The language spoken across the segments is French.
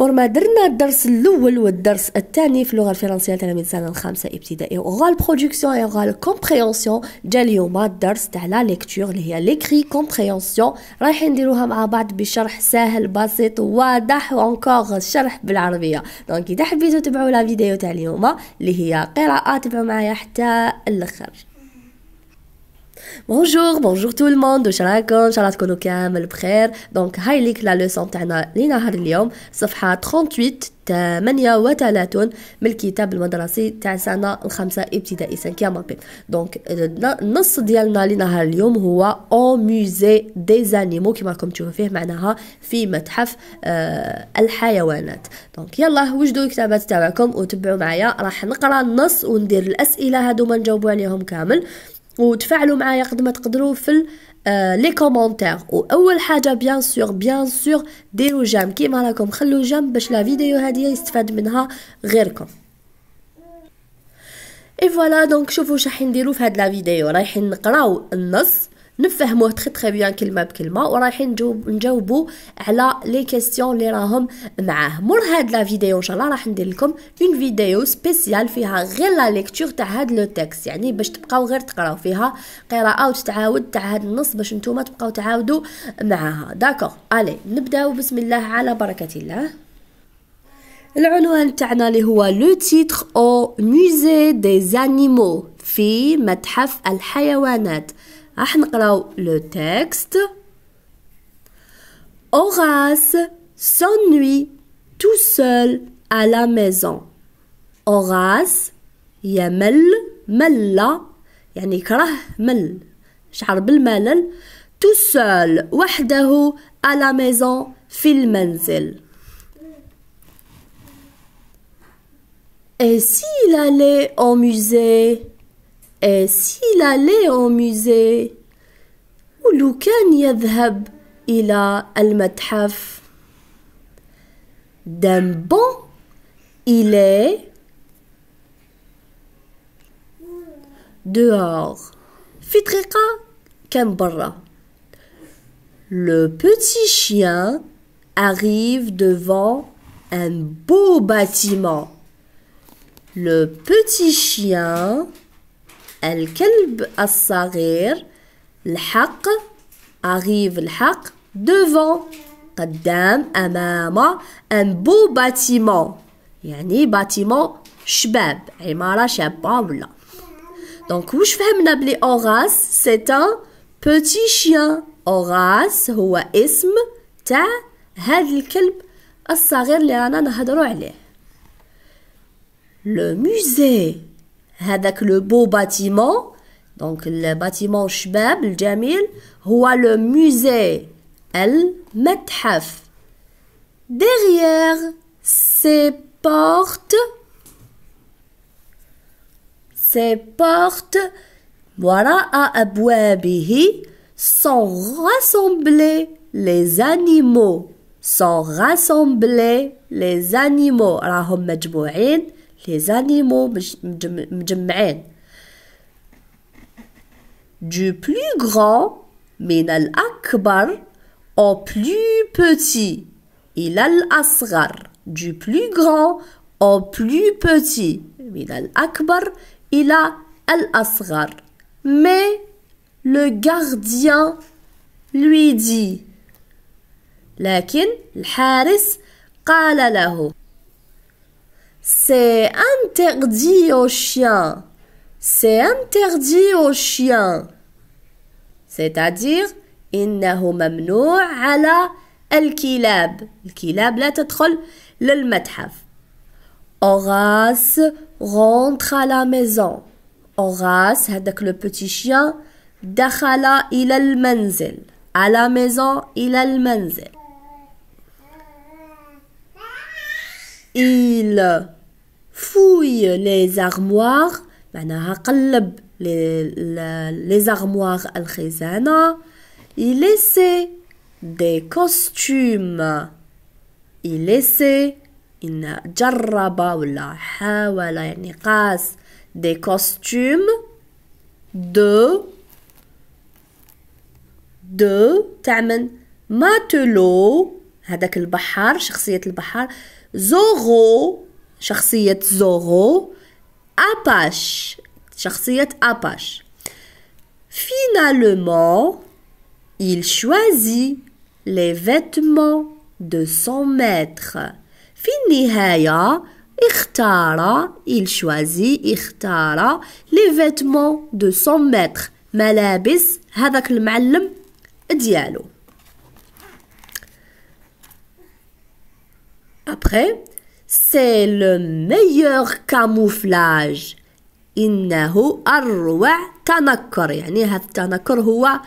ورما درنا الدرس الاول والدرس الثاني في اللغه الفرنسيه تلاميذ السنه الخامسه ابتدائي برودكسيون اي وغا كومبريونسيون جا اليوم الدرس تاع لا ليكتور اللي هي ليكري كومبريونسيون رايحين نديروها مع بعض بشرح سهل بسيط واضح وانكور الشرح بالعربيه دونك اذا حبيتوا تبعوا لا فيديو تاع اليوم اللي هي قراءه تبعوا معايا حتى الاخر بونجور بونجور تو الموند واش راكم ان شاء الله تكونوا كامل بخير دونك هاي ليك لا لوسون تاعنا لنهار اليوم صفحه 38 38 من الكتاب المدرسي تاع سنه الخامسه ابتدائي 5 مابي دونك النص ديالنا لنهار اليوم هو او ميزي دي زانيمو كما راكم تشوفوا فيه معناها في متحف آه الحيوانات دونك يلا وجدوا الكتابات تاعكم وتبعوا معايا راح نقرا النص وندير الاسئله هادو ما نجاوبوا عليهم كامل وتفاعلوا معايا قد ما تقدروا في لي كومونتير آه، واول حاجه بيان سور بيان سور ديروا جام كيما راكم خلوا جام باش لا فيديو هذه يستفاد منها غيركم اي فوالا دونك شوفوا شحين نديروا نديرو في هاد لا فيديو رايحين نقراو النص نفهموه تخي تخي بيان كلمه بكلمه ورايحين نجاوب نجاوبو على لي كيستيون لي راهم معاه مور هاد لا فيديو ان شاء الله راح ندير لكم اون فيديو سبيسيال فيها غير لا ليكتور تاع هاد لو تيكست يعني باش تبقاو غير تقراو فيها قراءه وتتعاود تاع هاد النص باش نتوما تبقاو تعاودوا معاها داكوغ الي نبداو بسم الله على بركه الله العنوان تاعنا اللي هو لو تيتر او ميزي دي زانيمو في متحف الحيوانات راح نقراو لو texte. Horace s'ennuie tout seul à la maison. Horace يمل ملة يعني يكره مل شعر بالملل tout seul وحده à la maison في Et s'il allait au musée Et s'il allait au musée ولو كان ila إلى المتحف d'un bon il est dehors. Le petit chien arrive devant un beau bâtiment. Le petit chien, al-kalb as الحق arrive devant un beau bâtiment un bâtiment شباب un شابة ولا Donc وش فهمنا بلي c'est un petit chien Horace هو اسم تاع هذا الكلب musée هذاك le beau bâtiment. Donc le bâtiment Shbab, le Jamil, هو le musée El methaf Derrière ces portes, ces portes, voilà à Abouabihi, sont rassemblés les animaux. Sont rassemblés les animaux. راهم مجموعين les animaux du plus grand, min akbar au plus petit, il a du plus grand au plus petit, min akbar il a asghar Mais le gardien lui dit, لكن c'est interdit aux chiens. C'est interdit aux chiens. C'est-à-dire, إنه ممنوع على الكلاب. الكلاب لا تدخل للمتحف. Horace rentre à la maison. Horace, هذاك le petit chien, دخل إلى المنزل. À la maison, إلى المنزل. Il fouille les armoires معناها قلب لي زارموار الخزانة il دي كوستوم costumes إن جرب ولا حاول يعني قاس دي كوستوم دو دو تعمل ماتلو هذاك البحار شخصية البحار زوغو شخصية زوغو Apache. charciette Apache. Finalement, il choisit les vêtements de son maître. في النهاية il choisit اختار les vêtements de son maître Malabis هذاك المعلم ديالو Après, c'est le meilleur camouflage. Innahu تنكر يعني هذا التنكر هو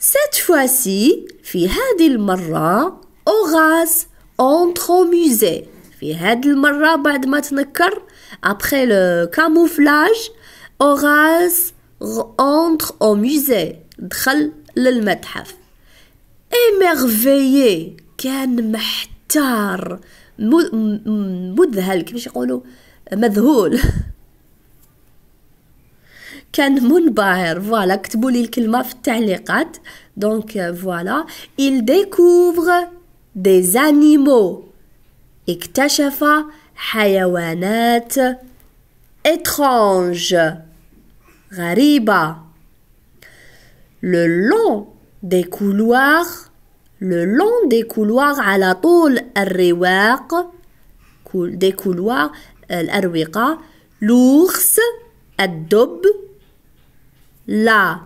Cette fois-ci في هذه المرة Horace entre au musée في هذه المرة après le camouflage Horace entre au musée دخل للمتحف émerveillé كان محتار مذهل كيفاش يقولوا مذهول كان منبهر فوالا كتبوا لي الكلمه في التعليقات دونك فوالا il découvre des animaux اكتشف حيوانات étrange غريبه le long des couloirs le long des couloirs à la tôle arriwaq des couloirs arriwaqa l'ours الدب la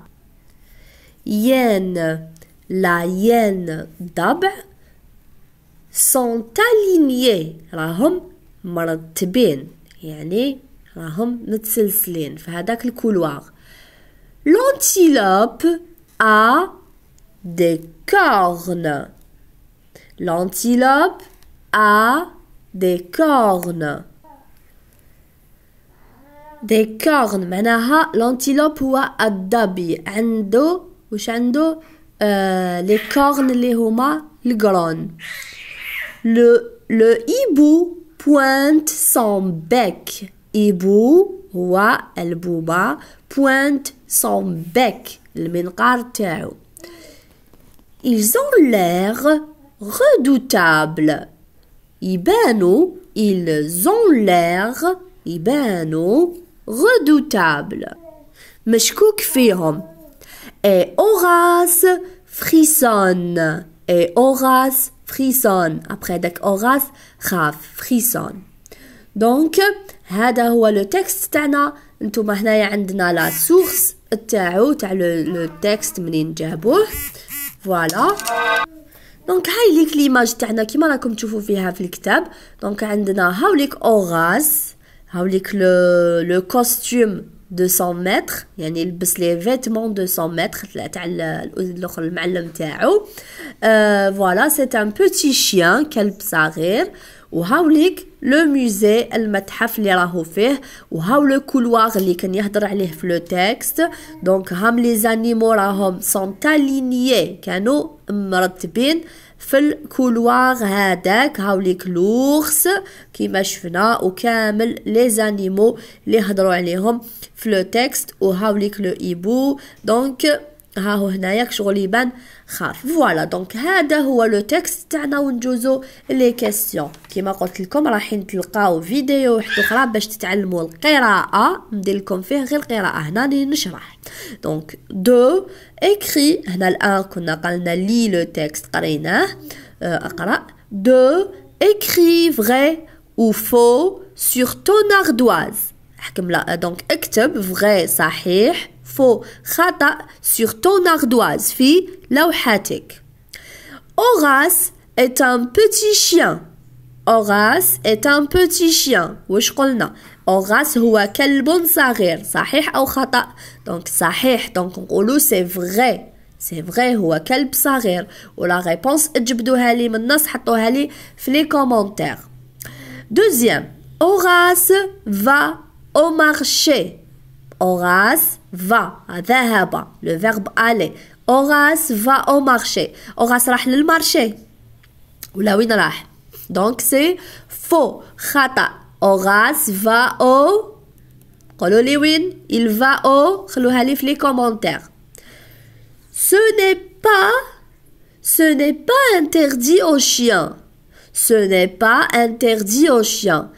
hyène la hyène ضبع sont alignés راهم مرتبين يعني راهم متسلسلين في هذاك الكولوار لونتيلوب a des cornes. L'antilope a des cornes. Des cornes معناها l'antilope هو un عنده les cornes اللي les القرون le, le hibou pointe son bec hibou هو bouba pointe son bec Le تاعو ils ont l'air redoutables. ils ont l'air Ibano redoutables. Meshkouk fihom. Et Horace frissonne. Et Horace frissonne. Après que Horace raf frissonne. Donc هذا هو لو texte تاعنا نتوما هنايا عندنا la source تاعو تاع لو texte منين فوالا دونك هاي ليك ليماج تاعنا كيما راكم تشوفوا فيها في الكتاب دونك عندنا هاوليك اوغاز هاوليك لو لو كوستيم دو 100 متر يعني لبس لي فيتمون دو 100 متر تاع الاخر المعلم تاعو فوالا سي ان بوتي شيان كلب صغير وهاوليك ليك لو ميزي المتحف اللي راهو فيه وهاو لو كولوار اللي كان يهضر عليه في لو تيكست دونك هام لي زانيمو راهم سون كانوا مرتبين في الكولوار هذاك هاو ليك كيما شفنا وكامل لي زانيمو اللي هضروا عليهم في لو تيكست وهاوليك ليك لو ايبو دونك ها هو هنايا شغل يبان خارف فوالا دونك هذا هو لو تكست تاعنا ونجوزو لي كيسيون كيما قلت لكم رايحين تلقاو فيديو واحد اخرى باش تتعلموا القراءه ندير لكم فيه غير القراءه هنا نشرح دونك دو اكري هنا الان كنا قلنا لي لو تكست قريناه آه، اقرا دو اكري فري سور تون اردواز حكم لا دونك اكتب فري صحيح faux, khata, sur ton ardoise, fi lauhatik. Horace est un petit chien. Horace est un petit chien. Wesh qulna? Horace huwa kalbun saghir. Sahih ou khata? Donc sahih, donc on qulu c'est vrai. C'est vrai, quel kalb saghir. Ou la réponse, ajbduha li min nas, hatouha dans fli commentaires. Deuxième, Horace va au marché. Horace va. ذهب. Le verbe aller. Horace va au marché. Horace راح le marché. وين راح؟ Donc c'est faux. خطأ. Horace va au قولوا لي il va au خلوها لي les commentaires ce n'est pas ce n'est pas interdit aux chiens ce n'est pas interdit aux chiens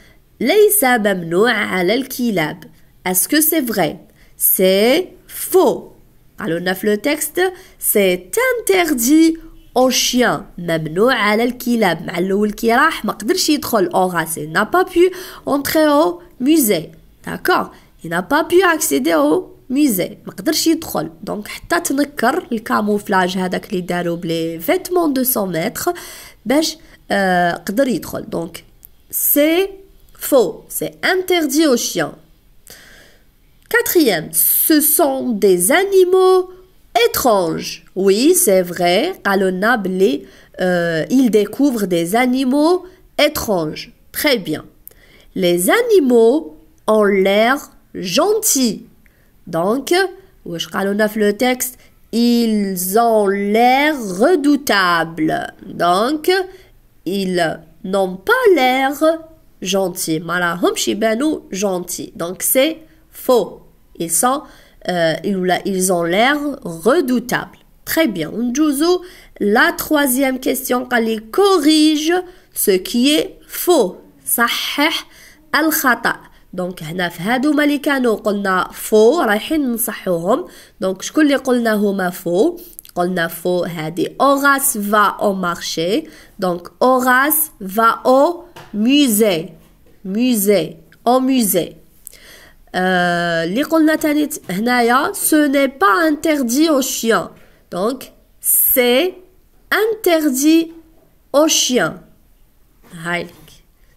Les ممنوع على الكلاب est-ce que c'est vrai C'est faux. Alors, neuf le texte, c'est interdit aux chiens. ممنوع على kilab مع الأول je ne ما pas en vrai, Il n'a pas pu entrer au musée. D'accord Il n'a pas pu accéder au musée. ما c'est يدخل. Donc, le camouflage camouflage هذاك اللي داروا les vêtements de son maître باش قدر euh, Donc, c'est faux. C'est interdit aux chiens. Quatrième, ce sont des animaux étranges. Oui, c'est vrai, à euh, il découvre des animaux étranges. Très bien. Les animaux ont l'air gentils. Donc, le texte, ils ont l'air redoutables. Donc, ils n'ont pas l'air gentils. Malahom shibanu gentils. Donc, c'est Faux. Ils sont, euh, ils ont l'air redoutables. Très bien. la troisième question, qu'elle corrige ce qui est faux. Sahih al khata Donc, هنا في هادو ماليكانو قلنا faux, رايحين نصحوهم. Donc, شكون اللي قلنا هما faux? قلنا faux hadi. Horace va au marché. Donc, Horace va au musée. Musée. Au musée. Euh, ce n'est pas interdit aux chiens donc c'est interdit aux chiens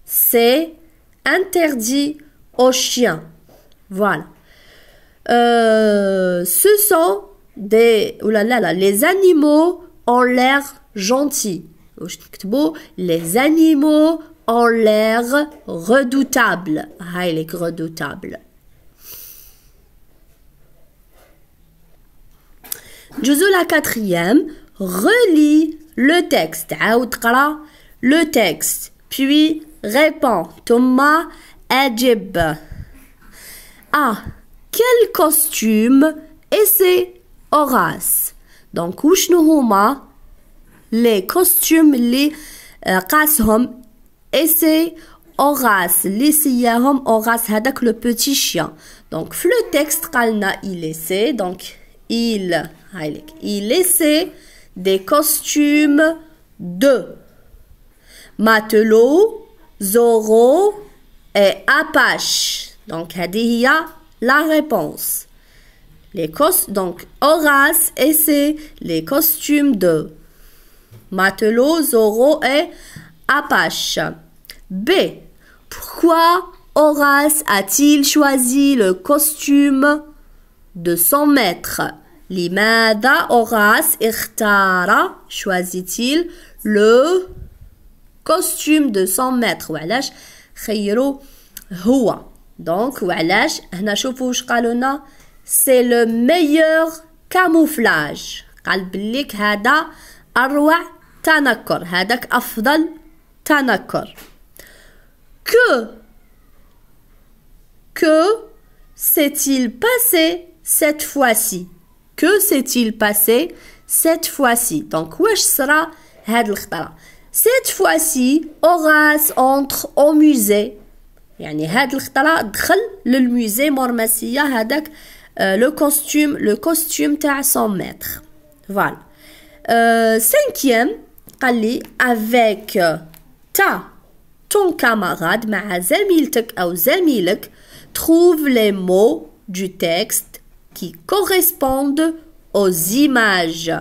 c'est interdit aux chiens voilà euh, ce sont des oh là là les animaux ont l'air gentils les animaux ont l'air redoutables redoutables Jouzou, la quatrième, relis le texte. Ah, le texte. Puis répond Thomas Ajib. Ah, quel costume essaie Horace. Donc, huma les costumes, les euh, qashom, et Horace, les siyahom, Horace, hadak le petit chien. Donc, le texte, il essaie donc il il essaie des costumes de Matelot, Zoro et apache. Donc, a la réponse. Les donc, Horace essaie les costumes de Matelot, Zoro et apache. B. Pourquoi Horace a-t-il choisi le costume de son maître Limada oraz Ikhtara choisit-il le costume de son maître Walash Khayro Hua. Donc Walash, choufouj Kalona, c'est le meilleur camouflage. Kalblik Hada Arwa Tanakor. Hadak Afdal Tanakor. Que Que s'est-il passé cette fois-ci que s'est-il passé cette fois-ci Donc, wesh sera Cette fois-ci, Horace entre au musée. يعني هاد الخطرة دخل للموزي مرمسية هذاك لو كوستيم لو كوستيم تاع 100 متر فوالا سانكيام قال لي avec euh, ta ton camarade مع زميلتك أو زميلك trouve les mots du texte qui correspondent aux images.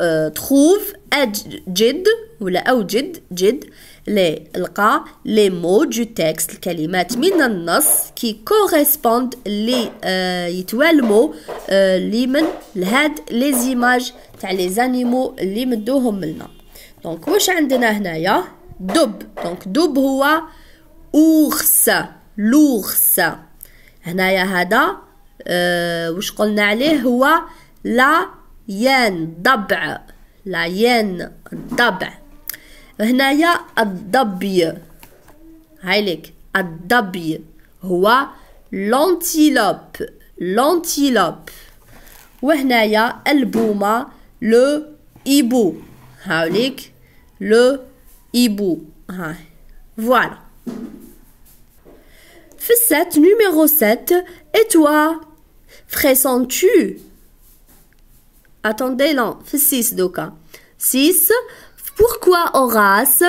Euh, trouve adjid ou la aujid jid les les mots du texte les kalimat min an nas qui correspondent les yitwal euh, mots li men les images تاع les animaux li مدوهم لنا donc واش عندنا هنايا dub donc dub هو ours l'ours هنايا هذا آه، واش قلنا عليه هو لا ين ضبع لا ين ضبع هنايا الضبي هايليك الضبي هو لونتيلوب لونتيلوب وهنايا البومة لو إيبو هاوليك لو إيبو ها فوالا في نيميرو 7 et frissons tu Attendez, non, 6 doka. 6. Pourquoi Horace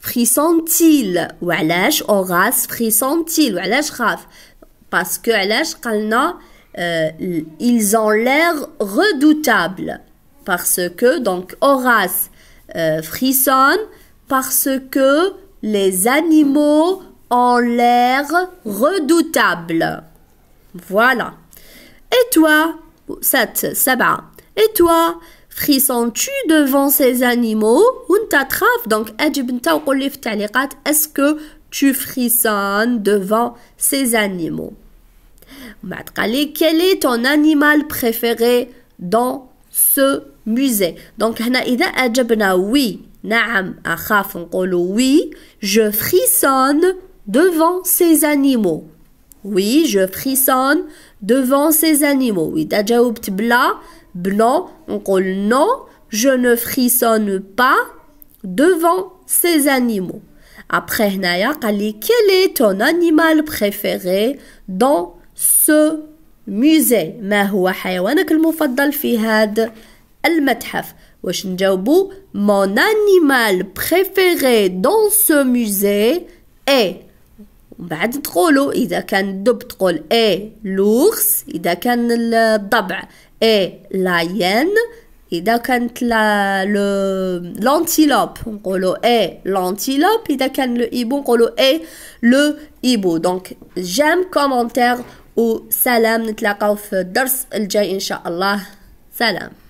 frissonne-t-il Ou Horace frissonne-t-il Ou Raf Parce que alash Kalna, euh, ils ont l'air redoutables. Parce que, donc, Horace euh, frissonne parce que les animaux ont l'air redoutables. Voilà. Et toi Saba. Et toi Frissons-tu devant ces animaux Donc, est-ce que tu frissonnes devant ces animaux quel est ton animal préféré dans ce musée Donc, oui, oui, je frissonne devant ces animaux. Oui, je frissonne devant ces animaux. blanc, on non, je ne frissonne pas devant ces animaux. Après, quel est ton animal préféré dans ce musée ما هو حيوانك mon animal préféré dans ce musée est بعد تقولوا إذا كان الدب تقول إي لوغس إذا كان الضبع إي لاين إذا كانت لا لونتيلوب نقولوا إي لونتيلوب إذا كان لو إيبو نقولوا إي لو إيبو دونك جام كومنتير وسلام نتلاقاو في الدرس الجاي إن شاء الله سلام